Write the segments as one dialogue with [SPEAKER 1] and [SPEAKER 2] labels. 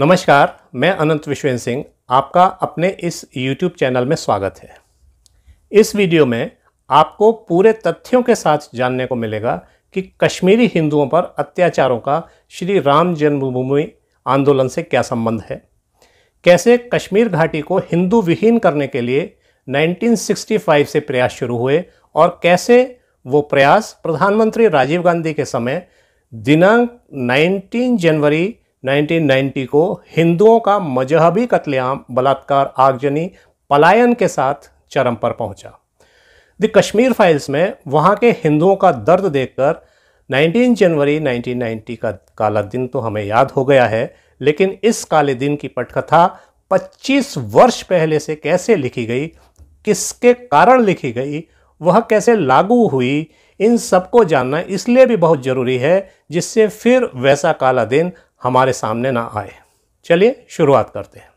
[SPEAKER 1] नमस्कार मैं अनंत विश्वेन सिंह आपका अपने इस YouTube चैनल में स्वागत है इस वीडियो में आपको पूरे तथ्यों के साथ जानने को मिलेगा कि कश्मीरी हिंदुओं पर अत्याचारों का श्री राम जन्मभूमि आंदोलन से क्या संबंध है कैसे कश्मीर घाटी को हिंदू विहीन करने के लिए 1965 से प्रयास शुरू हुए और कैसे वो प्रयास प्रधानमंत्री राजीव गांधी के समय दिनांक 19 जनवरी 1990 को हिंदुओं का मजहबी कत्लेआम बलात्कार आगजनी पलायन के साथ चरम पर पहुंचा द कश्मीर फाइल्स में वहाँ के हिंदुओं का दर्द देखकर 19 जनवरी 1990 का काला दिन तो हमें याद हो गया है लेकिन इस काले दिन की पटकथा 25 वर्ष पहले से कैसे लिखी गई किसके कारण लिखी गई वह कैसे लागू हुई इन सबको जानना इसलिए भी बहुत ज़रूरी है जिससे फिर वैसा काला दिन हमारे सामने ना आए चलिए शुरुआत करते हैं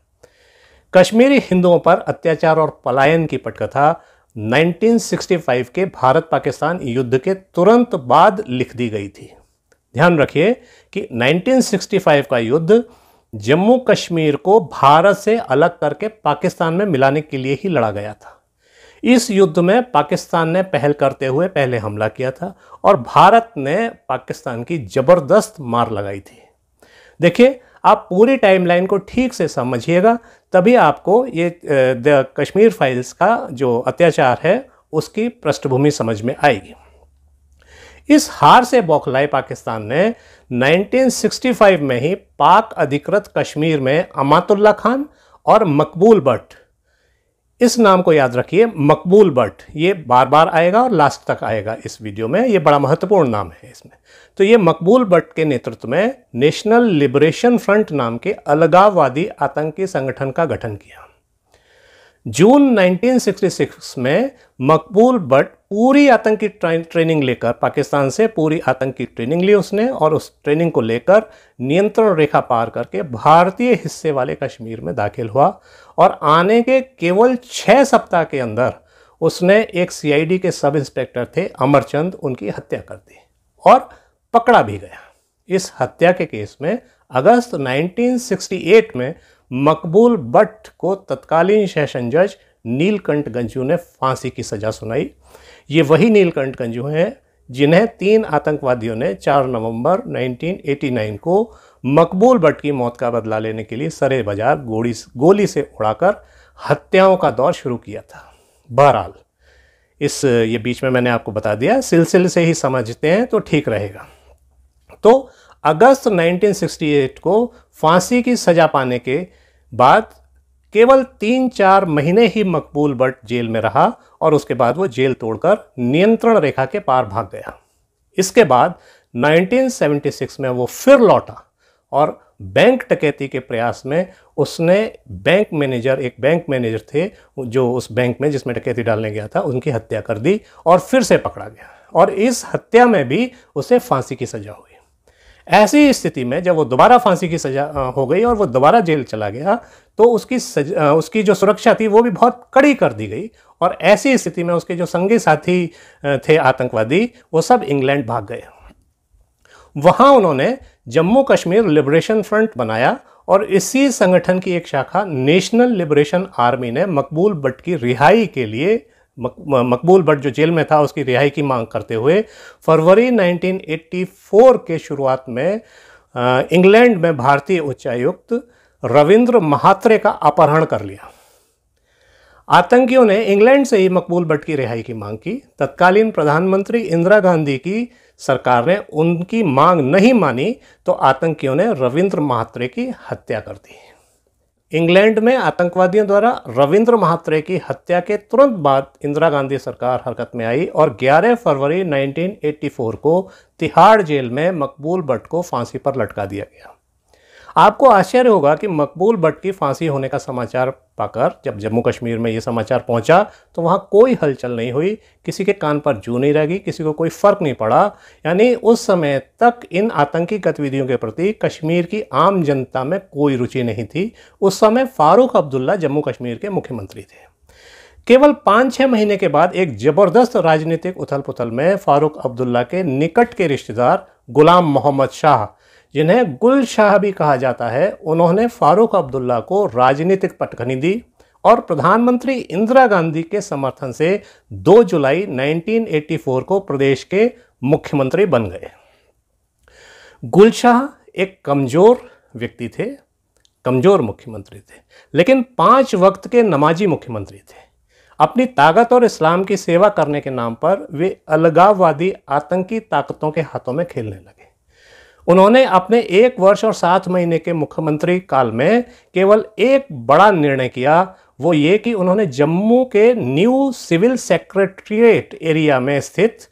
[SPEAKER 1] कश्मीरी हिंदुओं पर अत्याचार और पलायन की पटकथा 1965 के भारत पाकिस्तान युद्ध के तुरंत बाद लिख दी गई थी ध्यान रखिए कि 1965 का युद्ध जम्मू कश्मीर को भारत से अलग करके पाकिस्तान में मिलाने के लिए ही लड़ा गया था इस युद्ध में पाकिस्तान ने पहल करते हुए पहले हमला किया था और भारत ने पाकिस्तान की ज़बरदस्त मार लगाई थी देखिए आप पूरी टाइमलाइन को ठीक से समझिएगा तभी आपको ये द कश्मीर फाइल्स का जो अत्याचार है उसकी पृष्ठभूमि समझ में आएगी इस हार से बौखलाए पाकिस्तान ने 1965 में ही पाक अधिकृत कश्मीर में अमातुल्ला खान और मकबूल भट्ट इस नाम को याद रखिए मकबूल बट ये बार बार आएगा और लास्ट तक आएगा इस वीडियो में ये बड़ा महत्वपूर्ण नाम है इसमें तो ये मकबूल बट के नेतृत्व में नेशनल लिबरेशन फ्रंट नाम के अलगाववादी आतंकी संगठन का गठन किया जून 1966 में मकबूल बट पूरी आतंकी ट्रेनिंग लेकर पाकिस्तान से पूरी आतंकी ट्रेनिंग ली उसने और उस ट्रेनिंग को लेकर नियंत्रण रेखा पार करके भारतीय हिस्से वाले कश्मीर में दाखिल हुआ और आने के केवल छः सप्ताह के अंदर उसने एक सीआईडी के सब इंस्पेक्टर थे अमरचंद उनकी हत्या कर दी और पकड़ा भी गया इस हत्या के केस में अगस्त 1968 में मकबूल भट्ट को तत्कालीन सेशन जज नीलकंठ गंजू ने फांसी की सजा सुनाई ये वही नीलकंठ गंजू हैं जिन्हें तीन आतंकवादियों ने 4 नवंबर 1989 को मकबूल भट्ट की मौत का बदला लेने के लिए सरे बाजार गोली गोली से उड़ाकर हत्याओं का दौर शुरू किया था बहरहाल इस ये बीच में मैंने आपको बता दिया सिलसिले से ही समझते हैं तो ठीक रहेगा तो अगस्त 1968 को फांसी की सजा पाने के बाद केवल तीन चार महीने ही मकबूल बट जेल में रहा और उसके बाद वो जेल तोड़कर नियंत्रण रेखा के पार भाग गया इसके बाद 1976 में वो फिर लौटा और बैंक टकैती के प्रयास में उसने बैंक मैनेजर एक बैंक मैनेजर थे जो उस बैंक में जिसमें टकैती डालने गया था उनकी हत्या कर दी और फिर से पकड़ा गया और इस हत्या में भी उसे फांसी की सज़ा हुई ऐसी स्थिति में जब वो दोबारा फांसी की सज़ा हो गई और वो दोबारा जेल चला गया तो उसकी सज, उसकी जो सुरक्षा थी वो भी बहुत कड़ी कर दी गई और ऐसी स्थिति में उसके जो संगी साथी थे आतंकवादी वो सब इंग्लैंड भाग गए वहाँ उन्होंने जम्मू कश्मीर लिबरेशन फ्रंट बनाया और इसी संगठन की एक शाखा नेशनल लिबरेशन आर्मी ने मकबूल भट्ट की रिहाई के लिए मकबूल भट्ट जो जेल में था उसकी रिहाई की मांग करते हुए फरवरी 1984 के शुरुआत में इंग्लैंड में भारतीय उच्चायुक्त रविंद्र महात्रे का अपहरण कर लिया आतंकियों ने इंग्लैंड से ही मकबूल भट्ट की रिहाई की मांग की तत्कालीन प्रधानमंत्री इंदिरा गांधी की सरकार ने उनकी मांग नहीं मानी तो आतंकियों ने रविंद्र महात्रे की हत्या कर दी इंग्लैंड में आतंकवादियों द्वारा रविंद्र महात्रे की हत्या के तुरंत बाद इंदिरा गांधी सरकार हरकत में आई और 11 फरवरी 1984 को तिहाड़ जेल में मकबूल भट्ट को फांसी पर लटका दिया गया आपको आश्चर्य होगा कि मकबूल भट्ट की फांसी होने का समाचार पाकर जब जम्मू कश्मीर में ये समाचार पहुंचा तो वहाँ कोई हलचल नहीं हुई किसी के कान पर जू नहीं रह किसी को कोई फ़र्क नहीं पड़ा यानी उस समय तक इन आतंकी गतिविधियों के प्रति कश्मीर की आम जनता में कोई रुचि नहीं थी उस समय फ़ारूक अब्दुल्ला जम्मू कश्मीर के मुख्यमंत्री थे केवल पाँच छः महीने के बाद एक ज़बरदस्त राजनीतिक उथल पुथल में फारूक अब्दुल्ला के निकट के रिश्तेदार गुलाम मोहम्मद शाह जिन्हें गुल शाह भी कहा जाता है उन्होंने फारूक अब्दुल्ला को राजनीतिक पटखनी दी और प्रधानमंत्री इंदिरा गांधी के समर्थन से 2 जुलाई 1984 को प्रदेश के मुख्यमंत्री बन गए गुलशाह एक कमज़ोर व्यक्ति थे कमज़ोर मुख्यमंत्री थे लेकिन पांच वक्त के नमाजी मुख्यमंत्री थे अपनी ताकत और इस्लाम की सेवा करने के नाम पर वे अलगाववादी आतंकी ताकतों के हाथों में खेलने लगे उन्होंने अपने एक वर्ष और सात महीने के मुख्यमंत्री काल में केवल एक बड़ा निर्णय किया वो ये कि उन्होंने जम्मू के न्यू सिविल सेक्रेटरिएट एरिया में स्थित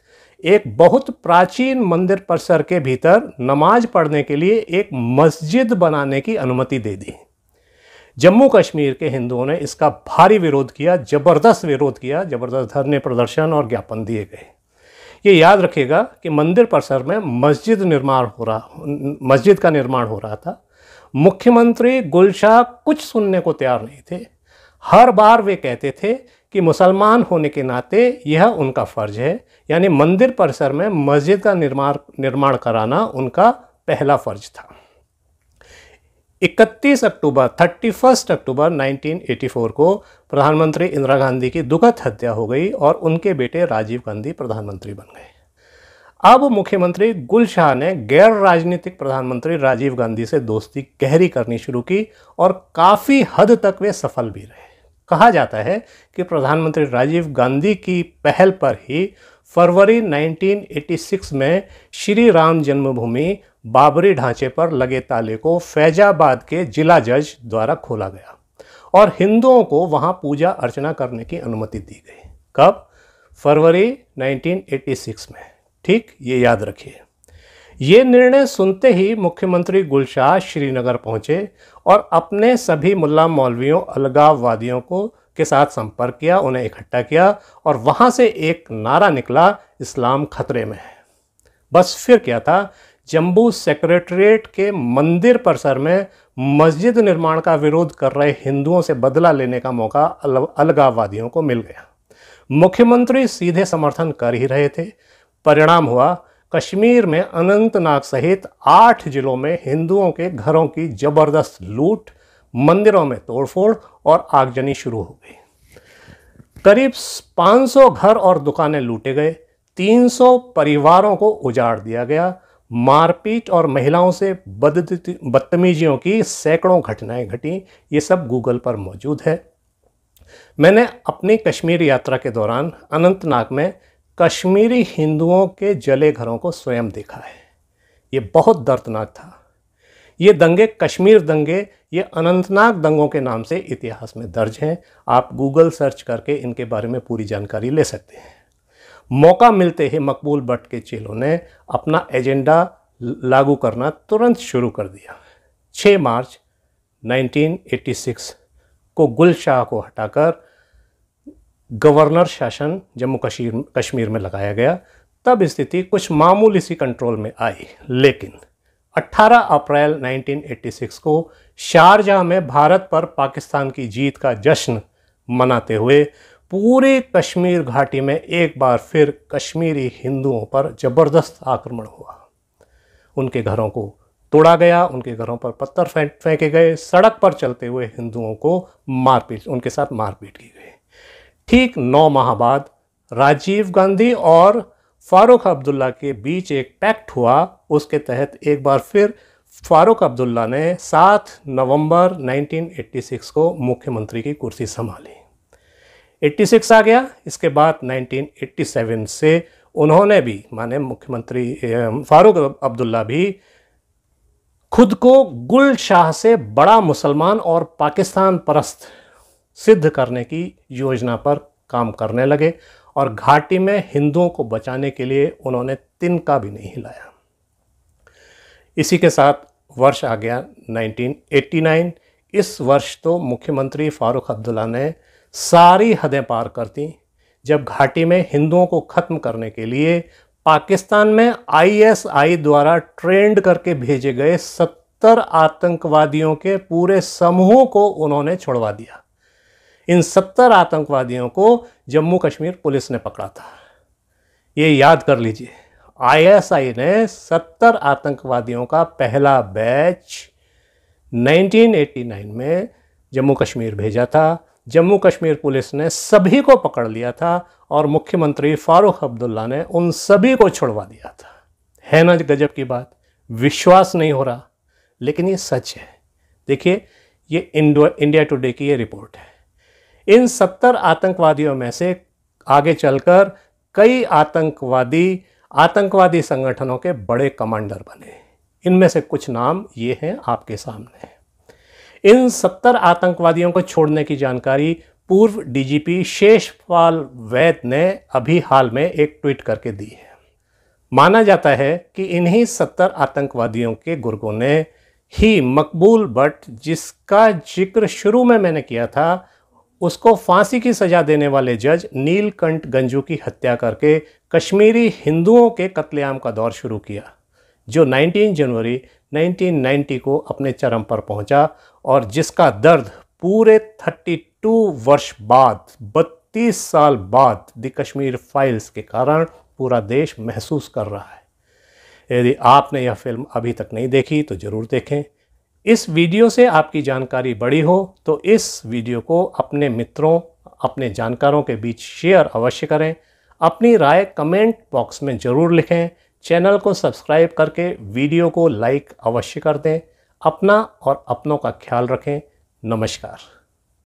[SPEAKER 1] एक बहुत प्राचीन मंदिर परिसर के भीतर नमाज पढ़ने के लिए एक मस्जिद बनाने की अनुमति दे दी जम्मू कश्मीर के हिंदुओं ने इसका भारी विरोध किया जबरदस्त विरोध किया जबरदस्त धरने प्रदर्शन और ज्ञापन दिए गए ये याद रखिएगा कि मंदिर परिसर में मस्जिद निर्माण हो रहा मस्जिद का निर्माण हो रहा था मुख्यमंत्री गुलशाह कुछ सुनने को तैयार नहीं थे हर बार वे कहते थे कि मुसलमान होने के नाते यह उनका फ़र्ज है यानी मंदिर परिसर में मस्जिद का निर्माण निर्माण कराना उनका पहला फ़र्ज था 31 अक्टूबर 31 अक्टूबर 1984 को प्रधानमंत्री इंदिरा गांधी की दुखद हत्या हो गई और उनके बेटे राजीव गांधी प्रधानमंत्री बन गए अब मुख्यमंत्री गुलशाह ने गैर राजनीतिक प्रधानमंत्री राजीव गांधी से दोस्ती गहरी करनी शुरू की और काफ़ी हद तक वे सफल भी रहे कहा जाता है कि प्रधानमंत्री राजीव गांधी की पहल पर ही फरवरी 1986 में श्री राम जन्मभूमि बाबरी ढांचे पर लगे ताले को फैजाबाद के जिला जज द्वारा खोला गया और हिंदुओं को वहां पूजा अर्चना करने की अनुमति दी गई कब फरवरी 1986 में ठीक ये याद रखिए ये निर्णय सुनते ही मुख्यमंत्री गुलशाह श्रीनगर पहुंचे और अपने सभी मुल्ला मौलवियों अलगाववादियों को के साथ संपर्क किया उन्हें इकट्ठा किया और वहाँ से एक नारा निकला इस्लाम खतरे में है बस फिर क्या था जम्बू सेक्रेटरीट के मंदिर परिसर में मस्जिद निर्माण का विरोध कर रहे हिंदुओं से बदला लेने का मौका अलगाववादियों को मिल गया मुख्यमंत्री सीधे समर्थन कर ही रहे थे परिणाम हुआ कश्मीर में अनंतनाग सहित आठ जिलों में हिंदुओं के घरों की जबरदस्त लूट मंदिरों में तोड़फोड़ और आगजनी शुरू हो गई करीब 500 घर और दुकानें लूटे गए 300 परिवारों को उजाड़ दिया गया मारपीट और महिलाओं से बद बदतमीजियों की सैकड़ों घटनाएं घटी ये सब गूगल पर मौजूद है मैंने अपनी कश्मीर यात्रा के दौरान अनंतनाग में कश्मीरी हिंदुओं के जले घरों को स्वयं देखा है ये बहुत दर्दनाक था ये दंगे कश्मीर दंगे ये अनंतनाग दंगों के नाम से इतिहास में दर्ज हैं आप गूगल सर्च करके इनके बारे में पूरी जानकारी ले सकते हैं मौका मिलते ही मकबूल भट्ट के चेलों ने अपना एजेंडा लागू करना तुरंत शुरू कर दिया 6 मार्च 1986 को गुल शाह को हटाकर गवर्नर शासन जम्मू कश्मीर कश्मीर में लगाया गया तब स्थिति कुछ मामूली सी कंट्रोल में आई लेकिन 18 अप्रैल 1986 को शारजहाँ में भारत पर पाकिस्तान की जीत का जश्न मनाते हुए पूरे कश्मीर घाटी में एक बार फिर कश्मीरी हिंदुओं पर ज़बरदस्त आक्रमण हुआ उनके घरों को तोड़ा गया उनके घरों पर पत्थर फेंके गए सड़क पर चलते हुए हिंदुओं को मारपीट उनके साथ मारपीट की गई ठीक नौ माह बाद राजीव गांधी और फारूक अब्दुल्ला के बीच एक पैक्ट हुआ उसके तहत एक बार फिर फारूक अब्दुल्ला ने 7 नवंबर 1986 को मुख्यमंत्री की कुर्सी संभाली 86 आ गया इसके बाद 1987 से उन्होंने भी माने मुख्यमंत्री फारूक अब्दुल्ला भी खुद को गुल शाह से बड़ा मुसलमान और पाकिस्तान परस्त सिद्ध करने की योजना पर काम करने लगे और घाटी में हिंदुओं को बचाने के लिए उन्होंने तिनका भी नहीं हिलाया इसी के साथ वर्ष आ गया 1989 इस वर्ष तो मुख्यमंत्री फारूक अब्दुल्ला ने सारी हदें पार करती जब घाटी में हिंदुओं को ख़त्म करने के लिए पाकिस्तान में आईएसआई द्वारा ट्रेंड करके भेजे गए सत्तर आतंकवादियों के पूरे समूह को उन्होंने छोड़वा दिया इन सत्तर आतंकवादियों को जम्मू कश्मीर पुलिस ने पकड़ा था ये याद कर लीजिए आईएसआई ने सत्तर आतंकवादियों का पहला बैच 1989 में जम्मू कश्मीर भेजा था जम्मू कश्मीर पुलिस ने सभी को पकड़ लिया था और मुख्यमंत्री फारूक अब्दुल्ला ने उन सभी को छुड़वा दिया था है ना गजब की बात विश्वास नहीं हो रहा लेकिन ये सच है देखिए ये इंडो इंडिया टुडे की ये रिपोर्ट है इन सत्तर आतंकवादियों में से आगे चलकर कई आतंकवादी आतंकवादी संगठनों के बड़े कमांडर बने इनमें से कुछ नाम ये हैं आपके सामने इन सत्तर आतंकवादियों को छोड़ने की जानकारी पूर्व डीजीपी शेषपाल वैद ने अभी हाल में एक ट्वीट करके दी है माना जाता है कि इन्हीं सत्तर आतंकवादियों के गुर्गों ने ही मकबूल भट्ट जिसका जिक्र शुरू में मैंने किया था उसको फांसी की सज़ा देने वाले जज नीलकंठ गंजू की हत्या करके कश्मीरी हिंदुओं के कत्लेआम का दौर शुरू किया जो 19 जनवरी 1990 को अपने चरम पर पहुंचा और जिसका दर्द पूरे 32 वर्ष बाद 32 साल बाद द कश्मीर फाइल्स के कारण पूरा देश महसूस कर रहा है यदि आपने यह फिल्म अभी तक नहीं देखी तो ज़रूर देखें इस वीडियो से आपकी जानकारी बड़ी हो तो इस वीडियो को अपने मित्रों अपने जानकारों के बीच शेयर अवश्य करें अपनी राय कमेंट बॉक्स में ज़रूर लिखें चैनल को सब्सक्राइब करके वीडियो को लाइक अवश्य कर दें अपना और अपनों का ख्याल रखें नमस्कार